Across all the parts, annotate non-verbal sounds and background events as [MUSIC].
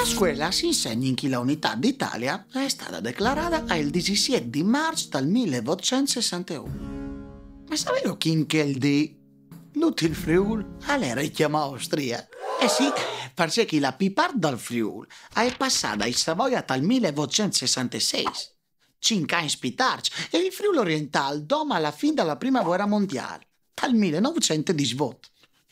A scuola si insegna in che la unità d'Italia è stata declarata il 17 di marzo del 1861. Ma sapevo che in quel dì l'utile Friul era chiamato Austria. Eh sì, perché la pipar dal Friul è passata in Savoia dal 1866. Cinque anni spitarci e il Friul orientale doma alla fine della prima guerra mondiale, dal 1900 di svoto.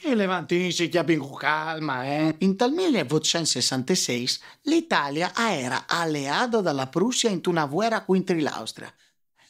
E levantinsi che abbiamo calma, eh? In tal 1866 l'Italia era alleata dalla Prussia in una guerra contro l'Austria.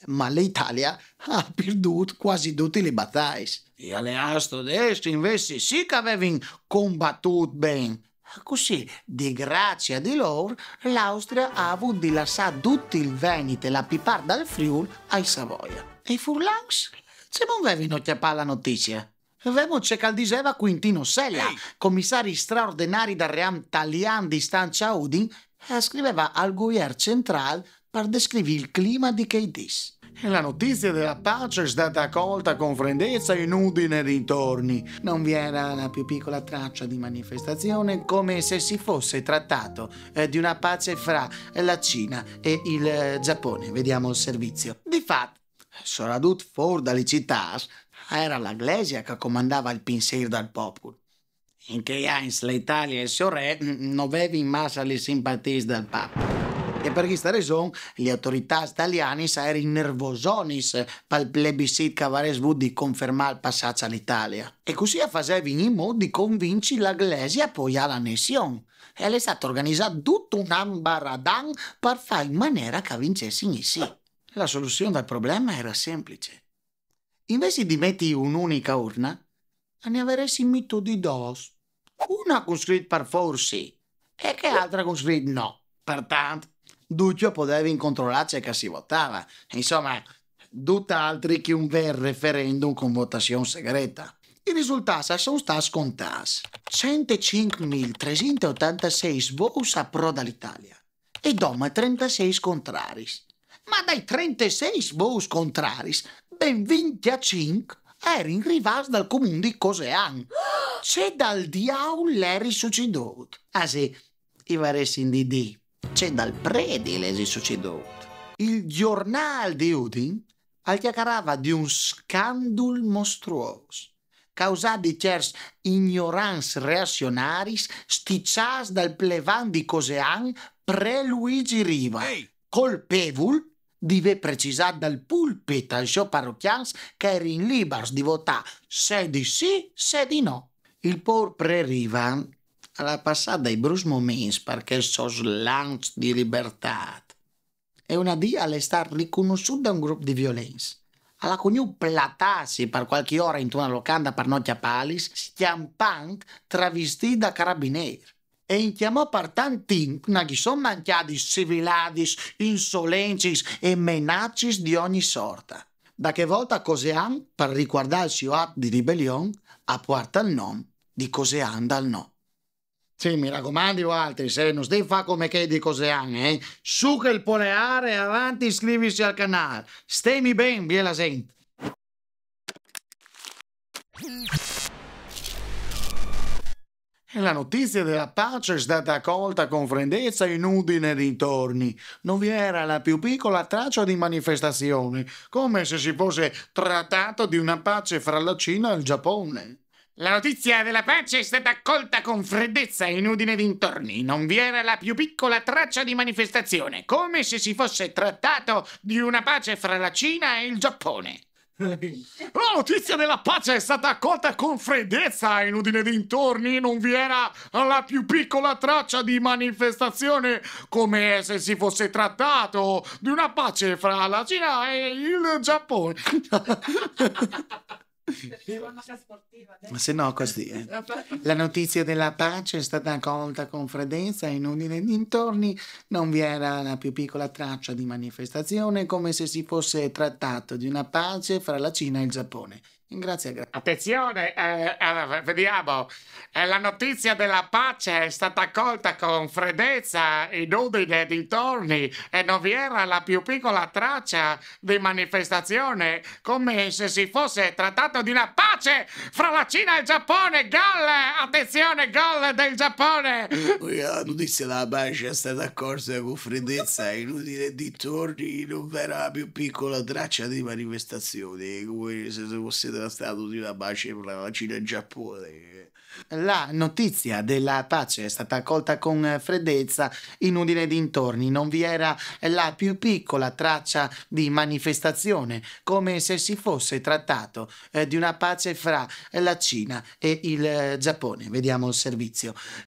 Ma l'Italia ha perduto quasi tutte le battaglie. E alleati tedeschi invece sì che avevano combattuto bene. Così, di grazia di loro, l'Austria ha avuto di lasciare tutto il Venite e la Piparda dal Friuli ai Savoia. E i furlans? Se non avevano chiappare la notizia. Vemo c'è caldiseva Quintino Sella, Ehi. commissari straordinari del Ream Talian di Stancia Udin, eh, scriveva al Guier Central per descrivere il clima di Keidis. La notizia della pace è stata accolta con freddezza in Udine e dintorni. Non vi era la più piccola traccia di manifestazione, come se si fosse trattato eh, di una pace fra la Cina e il eh, Giappone. Vediamo il servizio. Di fatto, sono for dalle città era la Glesia che comandava il pensiero del popolo. In che Heinz, l'Italia e il suo re non avevano in massa le simpatie del Papa. E per questa ragione le autorità italiane erano nervosoni per il plebiscito che avrebbero di confermare il passaggio all'Italia. E così facevano in modo di convincere la Glesia a poi alla nazione. E è stato organizzato tutto un ambaradan per fare in maniera che vincessero sì. La soluzione del problema era semplice invece di metti un'unica urna, ne avresti mito di dos. Una con scritto per forse e che altra con scritto no. Pertanto, Duccio poteva incontrollare che si votava. Insomma, tutt'altri che un vero referendum con votazione segreta. I risultati sono stati contati. 105.386 voti a pro dall'Italia e doma 36 contrari. Ma dai 36 voti contrari ben 25 era in rivas dal comune di Cosean. [GASPS] C'è dal diavolo è risuscitato. Ah sì, i varessi in DD. C'è dal predile risuscitato. Il giornale di Udin alchiacarava di un scandalo mostruoso causati di cers ignorans reazionaris sticcias dal plevan di Cosean pre Luigi Riva. colpevole Deve precisar dal pulpit als che era in libers di votare se di sì, se di no. Il porpre arriva alla passada i brus moments perché so slancio di libertà e una dia è stata riconosciuta da un gruppo di violenza. Alla coniù platarsi per qualche ora in una locanda per notte a Palis, punk travestita da carabinieri e inchiamò partanti una ghison manchiadis, civiladis, insolencis e menacis di ogni sorta. Da che volta Cosean, per riguardare il suo atto di ribellion, a porta il nome di Cosean dal no. Sì, mi raccomando, o altri, se non stai fa come che di Cosean, eh? Su che il poleare e avanti iscrivisi al canale. Stemi ben, vi la sento la notizia della pace è stata accolta con freddezza inutile dintorni. Non vi era la più piccola traccia di manifestazione, come se si fosse trattato di una pace fra la Cina e il Giappone. La notizia della pace è stata accolta con freddezza e inutile dintorni. Non vi era la più piccola traccia di manifestazione, come se si fosse trattato di una pace fra la Cina e il Giappone. La notizia della pace è stata accolta con freddezza in Udine dintorni, non vi era la più piccola traccia di manifestazione, come se si fosse trattato di una pace fra la Cina e il Giappone. [LAUGHS] Se no così. Eh. La notizia della pace è stata accolta con freddezza e non nei dintorni non vi era la più piccola traccia di manifestazione come se si fosse trattato di una pace fra la Cina e il Giappone. Grazie, grazie. Attenzione, eh, eh, vediamo, eh, la notizia della pace è stata accolta con freddezza in Udine e dintorni e non vi era la più piccola traccia di manifestazione, come se si fosse trattato di una pace fra la Cina e il Giappone. Gol, attenzione, gol del Giappone. La notizia della pace è stata accolta con freddezza in Udine e dintorni, non vera la più piccola traccia di manifestazione, come se fosse della stato di una pace fra la Cina e il Giappone. La notizia della pace è stata accolta con freddezza in nei dintorni, non vi era la più piccola traccia di manifestazione, come se si fosse trattato eh, di una pace fra la Cina e il eh, Giappone. Vediamo il servizio.